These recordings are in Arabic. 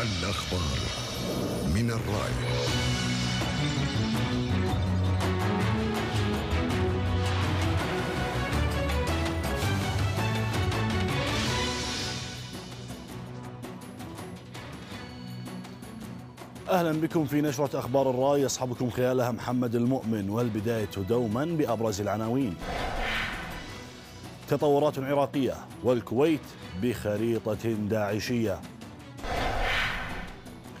الأخبار من الرائع أهلا بكم في نشرة أخبار الرأي يصحبكم خلالها محمد المؤمن والبداية دوما بأبرز العناوين تطورات عراقية والكويت بخريطة داعشية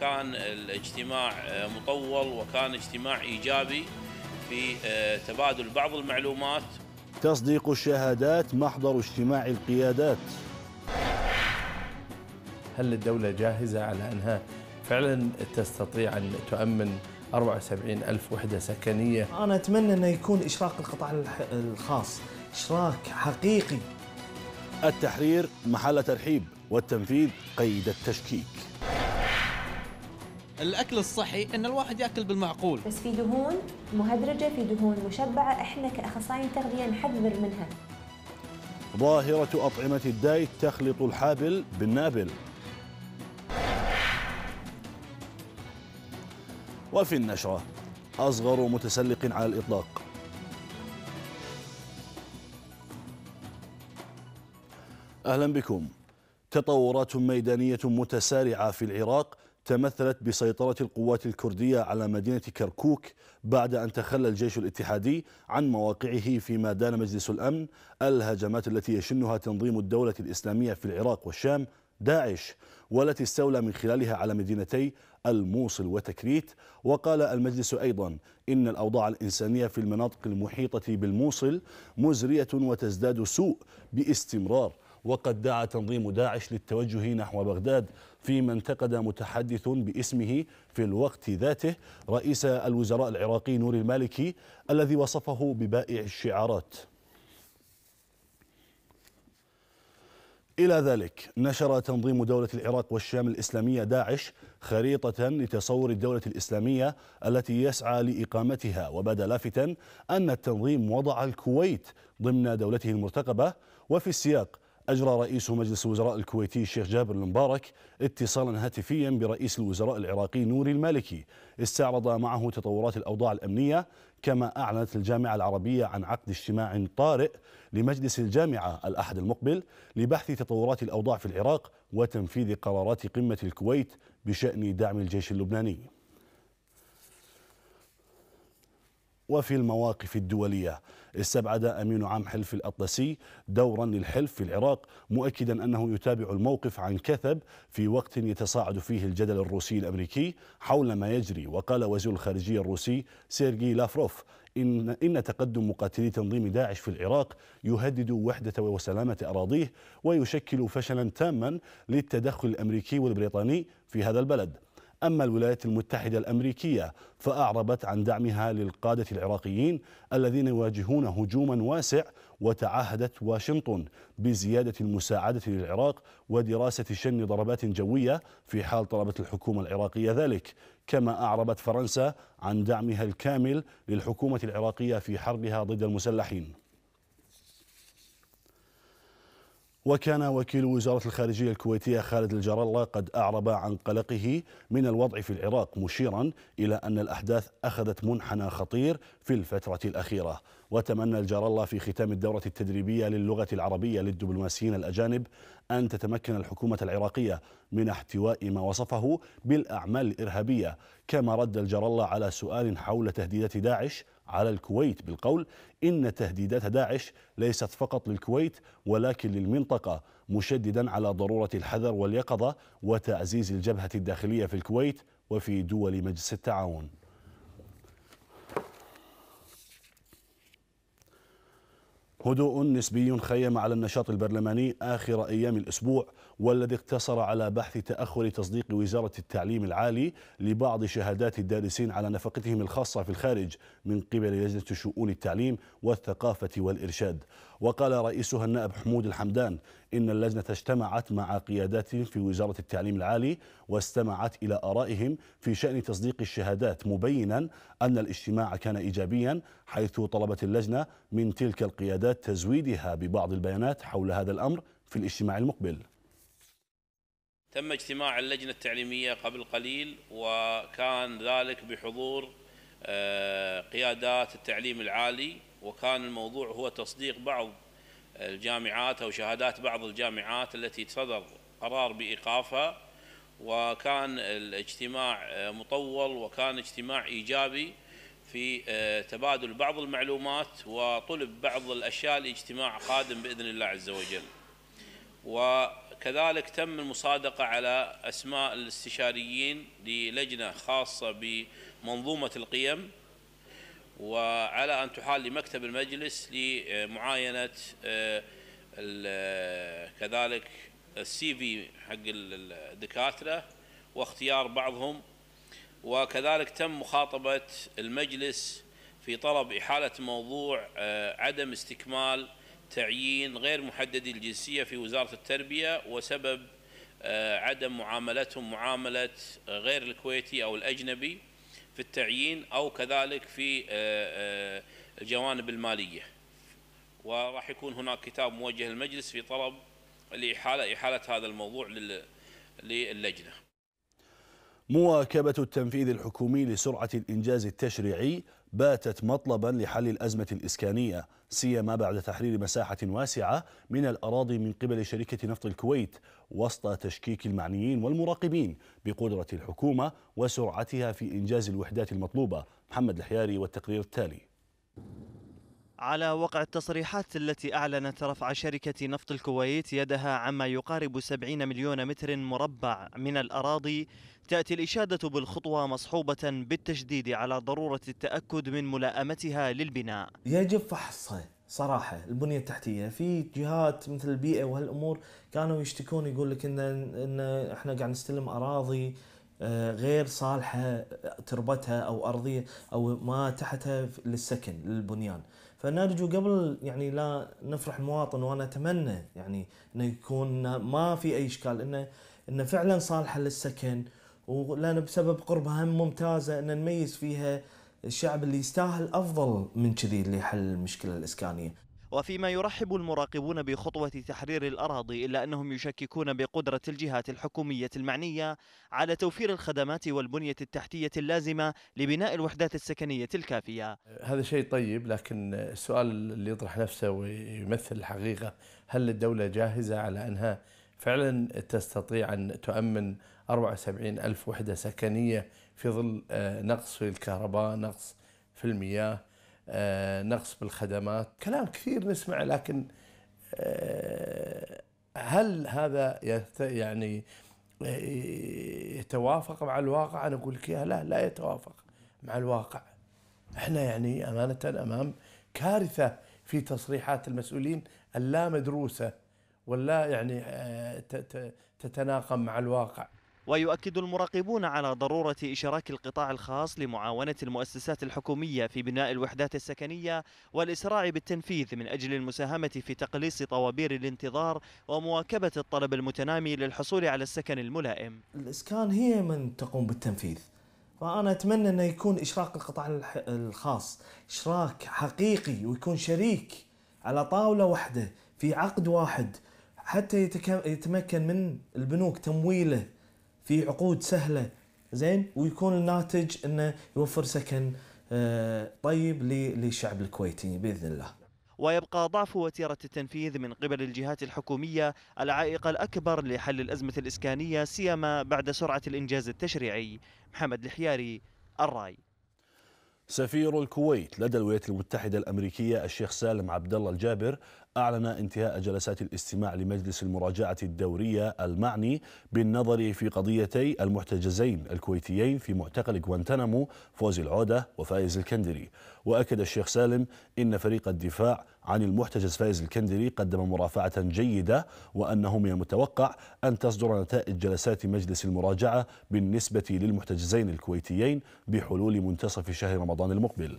كان الاجتماع آه، مطول وكان اجتماع إيجابي في آه، تبادل بعض المعلومات تصديق الشهادات محضر اجتماع القيادات هل الدولة جاهزة على أنها فعلا تستطيع أن تؤمن 74 ألف وحدة سكنية أنا أتمنى أنه يكون إشراك القطاع الخاص إشراك حقيقي التحرير محل ترحيب والتنفيذ قيد التشكيك الاكل الصحي ان الواحد ياكل بالمعقول بس في دهون مهدرجه في دهون مشبعه احنا كاخصائيين تغذيه نحذر منها ظاهره اطعمه الدايت تخلط الحابل بالنابل وفي النشرة أصغر متسلق على الإطلاق أهلا بكم تطورات ميدانية متسارعة في العراق تمثلت بسيطرة القوات الكردية على مدينة كركوك بعد أن تخلى الجيش الاتحادي عن مواقعه فيما دان مجلس الأمن الهجمات التي يشنها تنظيم الدولة الإسلامية في العراق والشام داعش والتي استولى من خلالها على مدينتي الموصل وتكريت وقال المجلس أيضا إن الأوضاع الإنسانية في المناطق المحيطة بالموصل مزرية وتزداد سوء باستمرار وقد دعا تنظيم داعش للتوجه نحو بغداد فيما انتقد متحدث باسمه في الوقت ذاته رئيس الوزراء العراقي نور المالكي الذي وصفه ببائع الشعارات إلى ذلك نشر تنظيم دولة العراق والشام الإسلامية داعش خريطة لتصور الدولة الإسلامية التي يسعى لإقامتها وبدا لافتا أن التنظيم وضع الكويت ضمن دولته المرتقبة وفي السياق أجرى رئيس مجلس الوزراء الكويتي الشيخ جابر المبارك اتصالا هاتفيا برئيس الوزراء العراقي نوري المالكي استعرض معه تطورات الأوضاع الأمنية كما أعلنت الجامعة العربية عن عقد اجتماع طارئ لمجلس الجامعة الأحد المقبل لبحث تطورات الأوضاع في العراق وتنفيذ قرارات قمة الكويت بشأن دعم الجيش اللبناني وفي المواقف الدولية استبعد أمين عام حلف الأطلسي دورا للحلف في العراق مؤكدا أنه يتابع الموقف عن كثب في وقت يتصاعد فيه الجدل الروسي الأمريكي حول ما يجري وقال وزير الخارجية الروسي سيرجي لافروف إن, إن تقدم مقاتلي تنظيم داعش في العراق يهدد وحدة وسلامة أراضيه ويشكل فشلا تاما للتدخل الأمريكي والبريطاني في هذا البلد أما الولايات المتحدة الأمريكية فأعربت عن دعمها للقادة العراقيين الذين يواجهون هجوما واسع وتعهدت واشنطن بزيادة المساعدة للعراق ودراسة شن ضربات جوية في حال طلبت الحكومة العراقية ذلك كما أعربت فرنسا عن دعمها الكامل للحكومة العراقية في حربها ضد المسلحين وكان وكيل وزارة الخارجية الكويتية خالد الجرالة قد أعرب عن قلقه من الوضع في العراق مشيرا إلى أن الأحداث أخذت منحنى خطير في الفترة الأخيرة وتمنى الجرالة في ختام الدورة التدريبية للغة العربية للدبلوماسيين الأجانب أن تتمكن الحكومة العراقية من احتواء ما وصفه بالأعمال الإرهابية كما رد الجرالة على سؤال حول تهديدات داعش على الكويت بالقول إن تهديدات داعش ليست فقط للكويت ولكن للمنطقة مشددا على ضرورة الحذر واليقظة وتعزيز الجبهة الداخلية في الكويت وفي دول مجلس التعاون هدوء نسبي خيم على النشاط البرلماني آخر أيام الأسبوع والذي اقتصر على بحث تأخر تصديق وزارة التعليم العالي لبعض شهادات الدارسين على نفقتهم الخاصة في الخارج من قبل لجنة شؤون التعليم والثقافة والإرشاد وقال رئيسها النائب حمود الحمدان إن اللجنة اجتمعت مع قيادات في وزارة التعليم العالي واستمعت إلى آرائهم في شأن تصديق الشهادات مبينا أن الاجتماع كان إيجابيا حيث طلبت اللجنة من تلك القيادات تزويدها ببعض البيانات حول هذا الأمر في الاجتماع المقبل تم اجتماع اللجنة التعليمية قبل قليل وكان ذلك بحضور آه، قيادات التعليم العالي وكان الموضوع هو تصديق بعض الجامعات أو شهادات بعض الجامعات التي صدر قرار بإيقافها وكان الاجتماع مطول وكان اجتماع إيجابي في آه، تبادل بعض المعلومات وطلب بعض الأشياء لاجتماع قادم بإذن الله عز وجل وكذلك تم المصادقة على أسماء الاستشاريين للجنة خاصة بمنظومة القيم وعلى أن تحال لمكتب المجلس لمعاينة آه، آه، كذلك السي في حق الدكاترة واختيار بعضهم وكذلك تم مخاطبة المجلس في طلب إحالة موضوع آه، عدم استكمال تعيين غير محددي الجنسية في وزارة التربية وسبب عدم معاملتهم معاملة غير الكويتي أو الأجنبي في التعيين أو كذلك في آه، آه، الجوانب المالية وراح يكون هناك كتاب موجه للمجلس في طلب لإحالة إحالة هذا الموضوع للجنة مواكبة التنفيذ الحكومي لسرعة الإنجاز التشريعي باتت مطلبا لحل الأزمة الإسكانية سيما بعد تحرير مساحة واسعة من الأراضي من قبل شركة نفط الكويت وسط تشكيك المعنيين والمراقبين بقدرة الحكومة وسرعتها في إنجاز الوحدات المطلوبة محمد الحياري والتقرير التالي على وقع التصريحات التي أعلنت رفع شركة نفط الكويت يدها عما يقارب 70 مليون متر مربع من الأراضي تأتي الإشادة بالخطوة مصحوبة بالتشديد على ضرورة التأكد من ملائمتها للبناء يجب فحصها صراحة البنية التحتية في جهات مثل البيئة وهالأمور كانوا يشتكون يقول لك إن, إن إحنا قاعد نستلم أراضي آه، غير صالحة تربتها أو أرضية أو ما تحتها للسكن للبنيان فنرجو قبل يعني لا نفرح المواطن وأنا أتمنى يعني أن يكون ما في أي إشكال أنه أنه فعلا صالحة للسكن ولان بسبب قربها هم ممتازه ان نميز فيها الشعب اللي يستاهل افضل من كذي اللي المشكله الاسكانيه. وفيما يرحب المراقبون بخطوة تحرير الأراضي إلا أنهم يشككون بقدرة الجهات الحكومية المعنية على توفير الخدمات والبنية التحتية اللازمة لبناء الوحدات السكنية الكافية هذا شيء طيب لكن السؤال اللي يطرح نفسه ويمثل الحقيقة هل الدولة جاهزة على أنها فعلا تستطيع أن تؤمن 74 ألف وحدة سكنية في ظل آه، نقص في الكهرباء نقص في المياه آه، نقص بالخدمات كلام كثير نسمعه لكن آه، هل هذا يعني يتوافق مع الواقع أنا أقول لك لا لا يتوافق مع الواقع احنا يعني أمانة أمام كارثة في تصريحات المسؤولين اللا مدروسة ولا يعني تتناقم مع الواقع ويؤكد المراقبون على ضرورة إشراك القطاع الخاص لمعاونة المؤسسات الحكومية في بناء الوحدات السكنية والإسراع بالتنفيذ من أجل المساهمة في تقليص طوابير الانتظار ومواكبة الطلب المتنامي للحصول على السكن الملائم الإسكان هي من تقوم بالتنفيذ فأنا أتمنى أنه يكون إشراك القطاع الخاص إشراك حقيقي ويكون شريك على طاولة واحدة في عقد واحد حتى يتمكن من البنوك تمويله في عقود سهله زين ويكون الناتج انه يوفر سكن آه، طيب للشعب الكويتي باذن الله. ويبقى ضعف وتيره التنفيذ من قبل الجهات الحكوميه العائق الاكبر لحل الازمه الاسكانيه سيما بعد سرعه الانجاز التشريعي. محمد الحياري الراي. سفير الكويت لدى الولايات المتحده الامريكيه الشيخ سالم عبد الله الجابر أعلن انتهاء جلسات الاستماع لمجلس المراجعة الدورية المعني بالنظر في قضيتي المحتجزين الكويتيين في معتقل غوانتنامو فوزي العودة وفايز الكندري وأكد الشيخ سالم إن فريق الدفاع عن المحتجز فايز الكندري قدم مرافعة جيدة وأنه من المتوقع أن تصدر نتائج جلسات مجلس المراجعة بالنسبة للمحتجزين الكويتيين بحلول منتصف شهر رمضان المقبل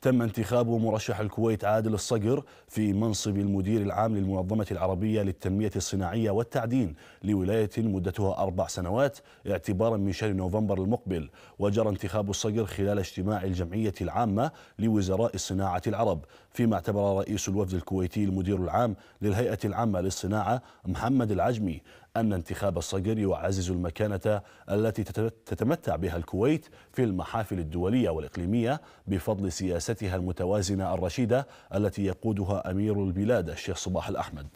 تم انتخاب مرشح الكويت عادل الصقر في منصب المدير العام للمنظمة العربية للتنمية الصناعية والتعدين لولاية مدتها أربع سنوات اعتبارا من شهر نوفمبر المقبل وجرى انتخاب الصقر خلال اجتماع الجمعية العامة لوزراء الصناعة العرب فيما اعتبر رئيس الوفد الكويتي المدير العام للهيئة العامة للصناعة محمد العجمي أن انتخاب الصقر يعزز المكانة التي تتمتع بها الكويت في المحافل الدولية والإقليمية بفضل سياستها المتوازنة الرشيدة التي يقودها أمير البلاد الشيخ صباح الأحمد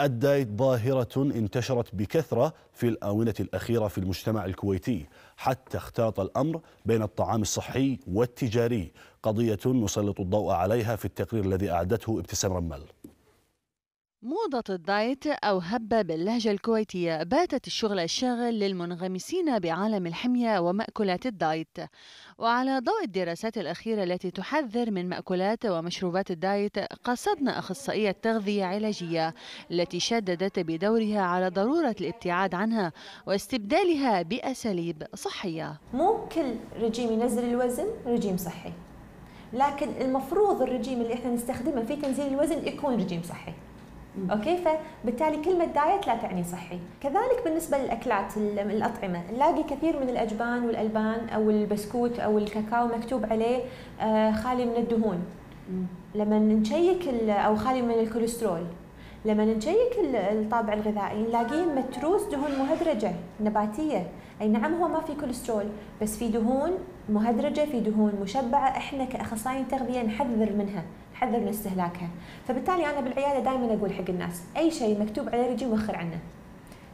أدت ظاهرة انتشرت بكثرة في الآونة الأخيرة في المجتمع الكويتي حتى اختلط الأمر بين الطعام الصحي والتجاري قضية نسلط الضوء عليها في التقرير الذي أعدته ابتسام رمال موضة الدايت أو هبة باللهجة الكويتية باتت الشغل الشاغل للمنغمسين بعالم الحمية ومأكولات الدايت وعلى ضوء الدراسات الأخيرة التي تحذر من مأكولات ومشروبات الدايت قصدنا أخصائية تغذية علاجية التي شددت بدورها على ضرورة الابتعاد عنها واستبدالها بأساليب صحية مو كل رجيم ينزل الوزن رجيم صحي لكن المفروض الرجيم اللي احنا نستخدمه في تنزيل الوزن يكون رجيم صحي اوكي فبالتالي كلمه دايت لا تعني صحي كذلك بالنسبه للاكلات الاطعمه نلاقي كثير من الاجبان والالبان او البسكوت او الكاكاو مكتوب عليه آه، خالي من الدهون لما نشيك او خالي من الكوليسترول لما نشيك الطابع الغذائي نلاقيه متروس دهون مهدرجه نباتيه اي نعم هو ما في كوليسترول بس في دهون مهدرجه في دهون مشبعه احنا كاخصائيين تغذيه نحذر منها نحذر من استهلاكها فبالتالي انا بالعياده دائما اقول حق الناس اي شيء مكتوب عليه رجيم وخر عنه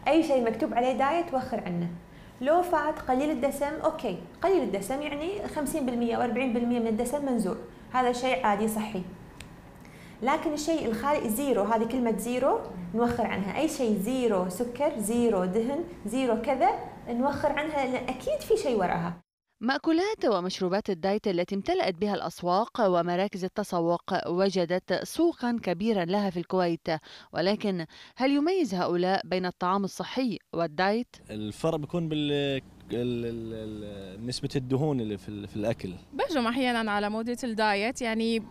اي شيء مكتوب عليه دايت وخر عنه لو فات قليل الدسم اوكي قليل الدسم يعني 50% و 40% من الدسم منزوع هذا شيء عادي صحي لكن الشيء الخالي زيرو هذه كلمة زيرو نوخر عنها أي شيء زيرو سكر زيرو دهن زيرو كذا نوخر عنها لأن أكيد في شيء وراها مأكولات ومشروبات الدايت التي امتلأت بها الأسواق ومراكز التسوق وجدت سوقا كبيرا لها في الكويت ولكن هل يميز هؤلاء بين الطعام الصحي والدايت؟ الفرق بيكون بال نسبة الدهون اللي في, في الأكل بهجم أحيانا على موضة الدايت يعني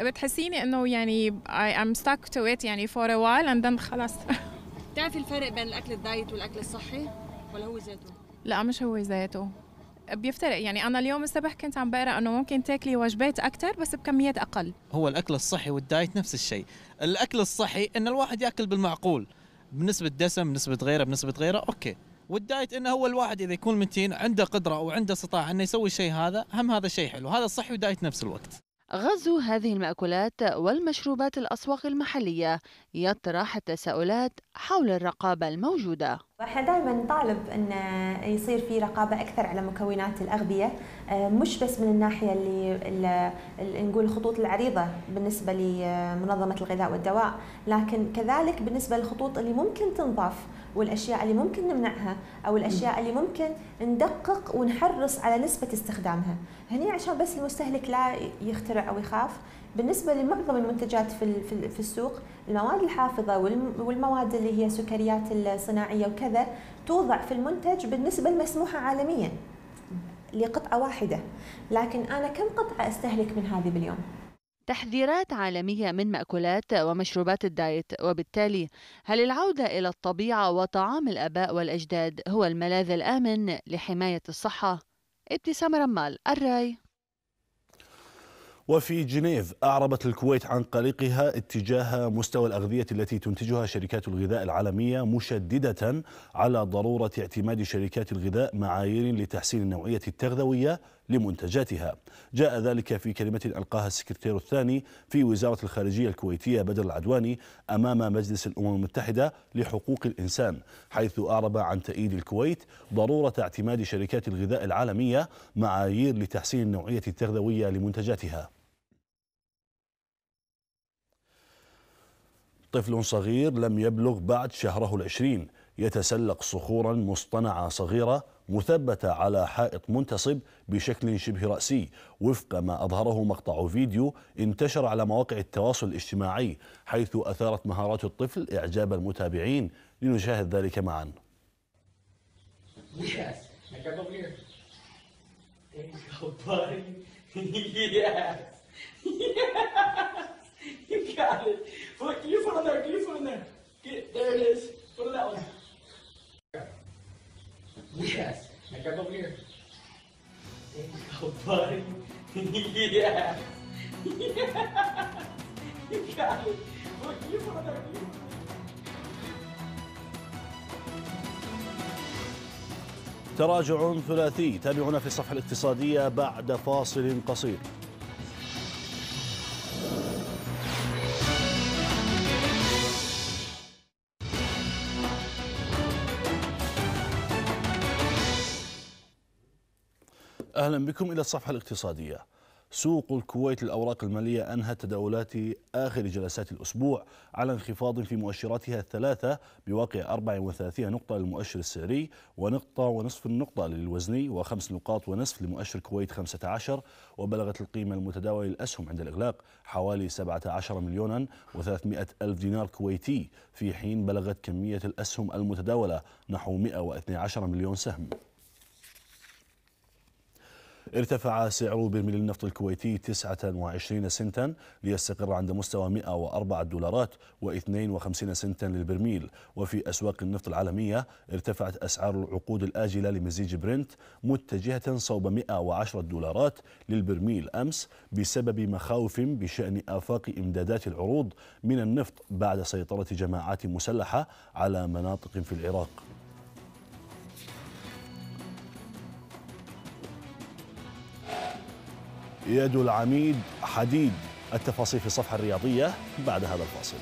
بتحسيني انه يعني I am stuck to it يعني for a while and then خلاص بتعرفي الفرق بين الاكل الدايت والاكل الصحي ولا هو ذاته؟ لا مش هو ذاته بيفترق يعني انا اليوم الصبح كنت عم بقرا انه ممكن تاكلي وجبات اكثر بس بكميات اقل هو الاكل الصحي والدايت نفس الشيء الاكل الصحي ان الواحد ياكل بالمعقول بنسبه دسم بنسبه غيره بنسبه غيره اوكي والدايت انه هو الواحد اذا يكون متين عنده قدره وعنده استطاعه انه يسوي الشيء هذا هم هذا شيء حلو هذا الصحي ودايت نفس الوقت غزو هذه المأكولات والمشروبات الأسواق المحلية يطرح التساؤلات حول الرقابة الموجودة احنا دائما نطالب ان يصير في رقابه اكثر على مكونات الاغذيه آه، مش بس من الناحيه اللي, اللي نقول الخطوط العريضه بالنسبه لمنظمه الغذاء والدواء لكن كذلك بالنسبه للخطوط اللي ممكن تنضاف والاشياء اللي ممكن نمنعها او الاشياء اللي ممكن ندقق ونحرص على نسبه استخدامها هني عشان بس المستهلك لا يخترع او يخاف بالنسبه لمعظم المنتجات في في السوق المواد الحافظه والمواد اللي هي سكريات الصناعيه وكذا توضع في المنتج بالنسبه المسموحه عالميا لقطعه واحده لكن انا كم قطعه استهلك من هذه باليوم تحذيرات عالمية من مأكولات ومشروبات الدايت وبالتالي هل العودة إلى الطبيعة وطعام الآباء والأجداد هو الملاذ الآمن لحماية الصحة؟ ابتسام رمال الراي وفي جنيف أعربت الكويت عن قلقها اتجاه مستوى الأغذية التي تنتجها شركات الغذاء العالمية مشددة على ضرورة اعتماد شركات الغذاء معايير لتحسين النوعية التغذوية لمنتجاتها جاء ذلك في كلمة ألقاها السكرتير الثاني في وزارة الخارجية الكويتية بدر العدواني أمام مجلس الأمم المتحدة لحقوق الإنسان حيث أعرب عن تأييد الكويت ضرورة اعتماد شركات الغذاء العالمية معايير لتحسين النوعية التغذوية لمنتجاتها طفل صغير لم يبلغ بعد شهره العشرين يتسلق صخورا مصطنعة صغيرة مثبتة على حائط منتصب بشكل شبه رأسي وفق ما أظهره مقطع فيديو انتشر على مواقع التواصل الاجتماعي حيث أثارت مهارات الطفل إعجاب المتابعين لنشاهد ذلك معا Yes. yes. You got it. Look, you put on there. You put on there. Get, there it is. Put on that one. Yes. I grab over here. There you go, buddy. yes. yes. You got it. Look, you put on there. You put on there. تراجع ثلاثي تابعونا في الصفحة الاقتصادية بعد فاصل قصير أهلا بكم إلى الصفحة الاقتصادية سوق الكويت للأوراق المالية أنهت تداولات آخر جلسات الأسبوع على انخفاض في مؤشراتها الثلاثة بواقع 34 نقطة للمؤشر السعري ونقطة ونصف النقطة للوزني وخمس نقاط ونصف لمؤشر كويت 15 وبلغت القيمة المتداولة للأسهم عند الإغلاق حوالي 17 مليونا و300 ألف دينار كويتي في حين بلغت كمية الأسهم المتداولة نحو 112 مليون سهم ارتفع سعر برميل النفط الكويتي 29 سنتا ليستقر عند مستوى 104 دولارات و52 سنتا للبرميل وفي أسواق النفط العالمية ارتفعت أسعار العقود الآجلة لمزيج برنت متجهة صوب 110 دولارات للبرميل أمس بسبب مخاوف بشأن آفاق إمدادات العروض من النفط بعد سيطرة جماعات مسلحة على مناطق في العراق يد العميد حديد التفاصيل في الصفحة الرياضية بعد هذا الفاصل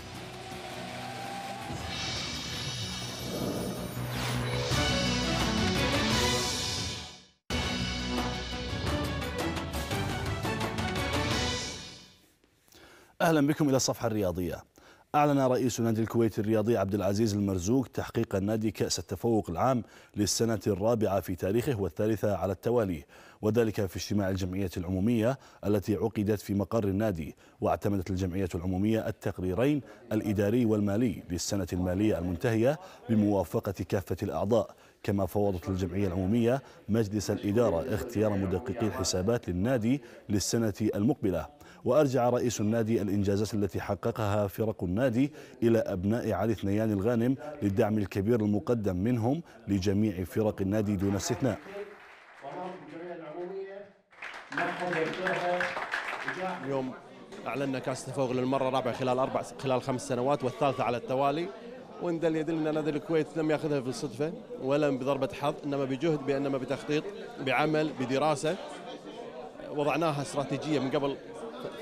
اهلا بكم الى الصفحه الرياضيه. أعلن رئيس نادي الكويت الرياضي عبد العزيز المرزوق تحقيق النادي كأس التفوق العام للسنة الرابعة في تاريخه والثالثة على التوالي وذلك في اجتماع الجمعية العمومية التي عقدت في مقر النادي واعتمدت الجمعية العمومية التقريرين الإداري والمالي للسنة المالية المنتهية بموافقة كافة الأعضاء كما فوضت الجمعية العمومية مجلس الإدارة اختيار مدققي الحسابات للنادي للسنة المقبلة وأرجع رئيس النادي الإنجازات التي حققها فرق النادي إلى أبناء علي ثنيان الغانم للدعم الكبير المقدم منهم لجميع فرق النادي دون استثناء اليوم اعلنا كاس التفوق للمره الرابعه خلال اربع خلال خمس سنوات والثالثه على التوالي وان دل يدل ان نادي الكويت لم ياخذها بالصدفه ولا بضربه حظ انما بجهد بانما بتخطيط بعمل بدراسه وضعناها استراتيجيه من قبل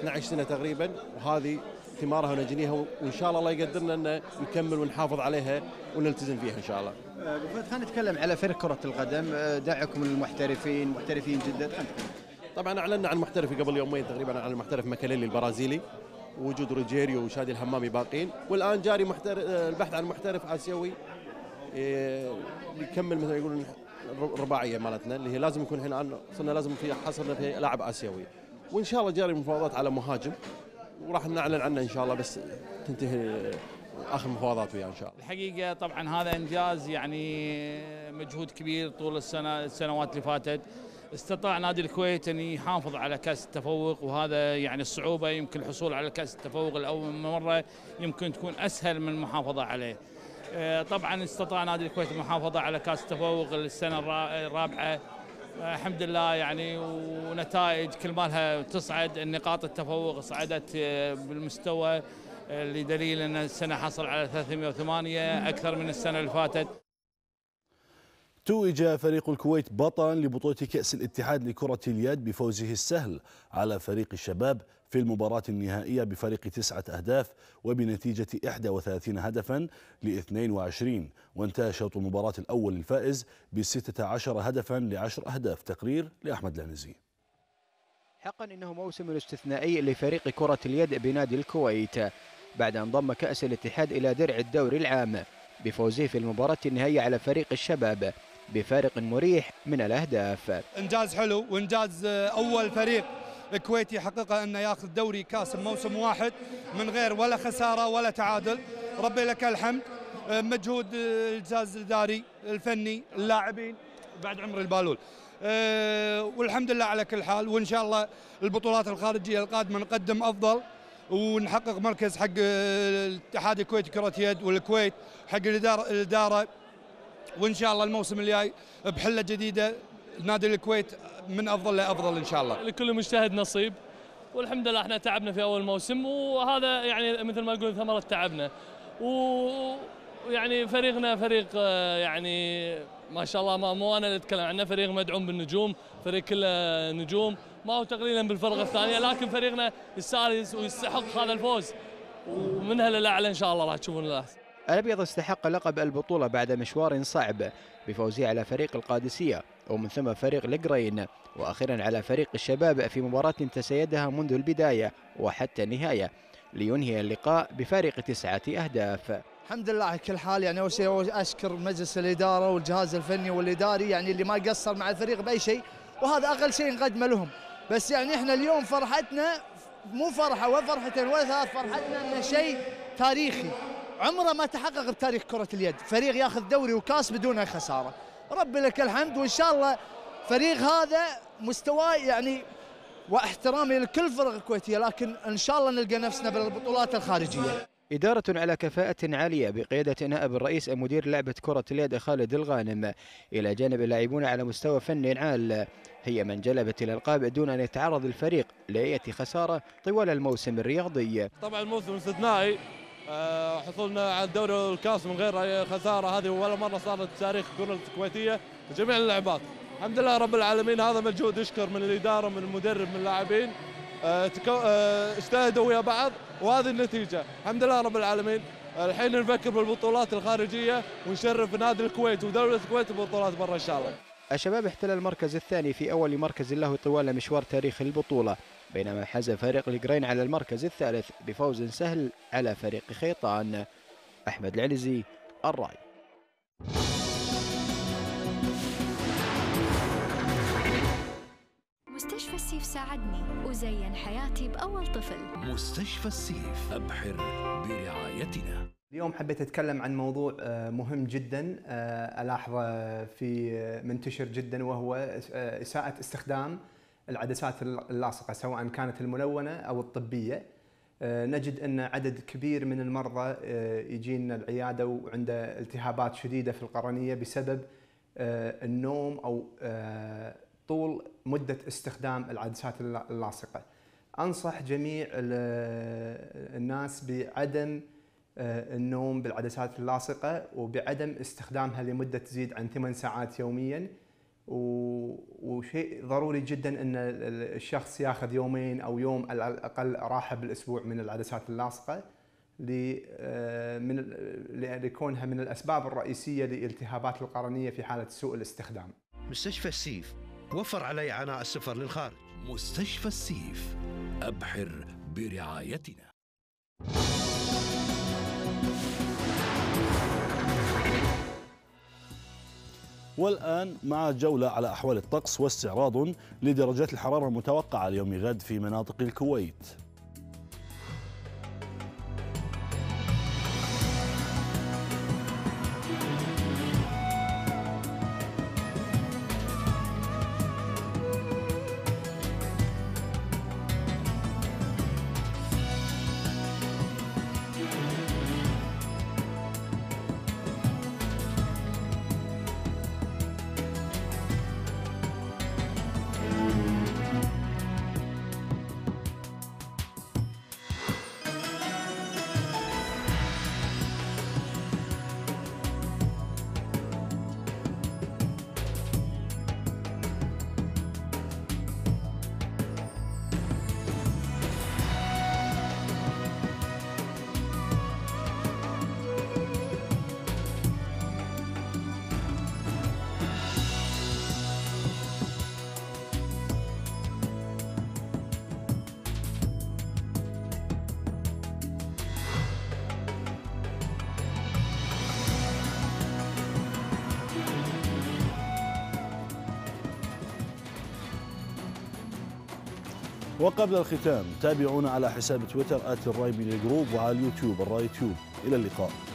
12 سنه تقريبا وهذه ثمارها ونجنيها وان شاء الله الله يقدرنا ان نكمل ونحافظ عليها ونلتزم فيها ان شاء الله. ابو فهد خلينا نتكلم على فريق كره القدم أه، دعكم للمحترفين محترفين جدا طبعا اعلنا عن محترفي قبل يومين تقريبا عن المحترف ماكاليلي البرازيلي وجود روجيريو وشادي الهمامي باقين والان جاري محترف أه، البحث عن محترف اسيوي أه، يكمل مثل ما يقولون الرباعيه مالتنا اللي هي لازم يكون الحين صرنا لازم في حصرنا في لاعب اسيوي وان شاء الله جاري مفاوضات على مهاجم وراح نعلن عنه ان شاء الله بس تنتهي اخر مفاوضات وياه ان شاء الله. الحقيقه طبعا هذا انجاز يعني مجهود كبير طول السنه السنوات اللي فاتت استطاع نادي الكويت ان يحافظ على كاس التفوق وهذا يعني الصعوبه يمكن الحصول على كاس التفوق الاول مره يمكن تكون اسهل من المحافظه عليه. آه، طبعا استطاع نادي الكويت المحافظه على كاس التفوق السنه الرابعه الحمد لله يعني ونتائج كل مالها تصعد النقاط التفوق صعدت آه، بالمستوى آه، لدليل ان السنه حصل على 308 اكثر من السنه اللي فاتت توج فريق الكويت بطلا لبطولة كأس الاتحاد لكرة اليد بفوزه السهل على فريق الشباب في المباراة النهائية بفارق تسعة أهداف وبنتيجة 31 هدفا ل 22 وانتهى شوط المباراة الأول الفائز ب 16 هدفا ل 10 أهداف تقرير لأحمد العنزي حقا إنه موسم استثنائي لفريق كرة اليد بنادي الكويت بعد أن ضم كأس الاتحاد إلى درع الدوري العام بفوزه في المباراة النهائية على فريق الشباب بفارق مريح من الأهداف إنجاز حلو وإنجاز أول فريق الكويتي حقيقه انه ياخذ دوري كاس بموسم واحد من غير ولا خساره ولا تعادل ربي لك الحمد آه، مجهود آه، الجهاز الاداري الفني اللاعبين بعد عمر البالول آه، والحمد لله على كل حال وان شاء الله البطولات الخارجيه القادمه نقدم افضل ونحقق مركز حق الاتحاد الكويتي كره يد والكويت حق الاداره وان شاء الله الموسم الجاي بحله جديده نادي الكويت من افضل لافضل ان شاء الله لكل مجتهد نصيب والحمد لله احنا تعبنا في اول موسم وهذا يعني مثل ما يقول ثمره تعبنا ويعني فريقنا فريق آه، يعني ما شاء الله ما مو انا اللي اتكلم عنه فريق مدعوم بالنجوم فريق كله نجوم ما هو تقليلا بالفرقه الثانيه لكن فريقنا يستاهل ويستحق هذا الفوز ومنها للاعلى ان شاء الله راح تشوفون الاحسن الابيض استحق لقب البطوله بعد مشوار صعب بفوزه على فريق القادسيه ومن ثم فريق لقرين وأخيرا على فريق الشباب في مباراة تسيدها منذ البداية وحتى النهاية لينهي اللقاء بفارق تسعة أهداف الحمد لله على كل حال يعني اول شيء اشكر مجلس الاداره والجهاز الفني والاداري يعني اللي ما قصر مع الفريق باي شيء وهذا اقل شيء نقدمه لهم بس يعني احنا اليوم فرحتنا مو فرحه ولا فرحتين ولا ثلاث فرحتنا انه شيء تاريخي عمره ما تحقق بتاريخ كره اليد فريق ياخذ دوري وكاس بدون خساره ربي لك الحمد وان شاء الله فريق هذا مستواه يعني واحترامي لكل فرق الكويتيه لكن ان شاء الله نلقى نفسنا بالبطولات الخارجيه إدارة على كفاءة عالية بقيادة نائب الرئيس مدير لعبة كرة اليد خالد الغانم إلى جانب اللاعبون على مستوى فني عال هي من جلبت الألقاب دون أن يتعرض الفريق لأي خسارة طوال الموسم الرياضي طبعا الموسم استثنائي آه، حصولنا على الدوري والكاس من غير خساره هذه ولا مره صارت تاريخ الكره الكويتيه جميع اللعبات الحمد لله رب العالمين هذا مجهود يشكر من الاداره من المدرب من اللاعبين آه، آه، اجتهدوا ويا بعض وهذه النتيجه الحمد لله رب العالمين الحين نفكر بالبطولات الخارجيه ونشرف نادي الكويت ودوله الكويت ببطولات برا ان شاء الله الشباب احتل المركز الثاني في أول مركز له طوال مشوار تاريخ البطولة بينما حاز فريق القرين على المركز الثالث بفوز سهل على فريق خيطان أحمد العنزي الرأي مستشفى السيف ساعدني وزين حياتي بأول طفل مستشفى السيف أبحر برعايتنا اليوم حبيت اتكلم عن موضوع آه، مهم جدا آه، الاحظه آه، في منتشر جدا وهو اساءه استخدام العدسات اللاصقه سواء كانت الملونه او الطبيه نجد ان عدد كبير من المرضى يجينا العياده وعنده التهابات شديده في القرنيه بسبب النوم او طول مده استخدام العدسات اللاصقه انصح جميع الناس بعدم آه، النوم بالعدسات اللاصقه وبعدم استخدامها لمده تزيد عن ثمان ساعات يوميا وشيء ضروري جدا ان الشخص ياخذ يومين او يوم على الاقل راحه بالاسبوع من العدسات اللاصقه آه، من يعني لكونها من الاسباب الرئيسيه لالتهابات القرنيه في حاله سوء الاستخدام. مستشفى السيف وفر علي عناء السفر للخارج. مستشفى السيف ابحر برعايتنا. والآن مع جولة على أحوال الطقس واستعراض لدرجات الحرارة المتوقعة ليوم غد في مناطق الكويت وقبل الختام تابعونا على حساب تويتر الرايبين جروب وعلى اليوتيوب الراي تيوب إلى اللقاء